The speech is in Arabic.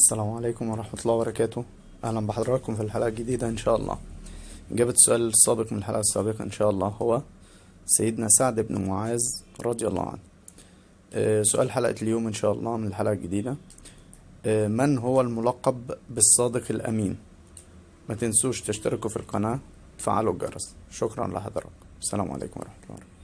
السلام عليكم ورحمة الله وبركاته أهلا بحضراتكم في الحلقة الجديدة إن شاء الله إجابة السؤال السابق من الحلقة السابقة إن شاء الله هو سيدنا سعد بن معاذ رضي الله عنه أه سؤال حلقة اليوم إن شاء الله من الحلقة الجديدة أه من هو الملقب بالصادق الأمين ما تنسوش تشتركوا في القناة تفعلوا الجرس شكرا لحضراتكم السلام عليكم ورحمة الله وبركاته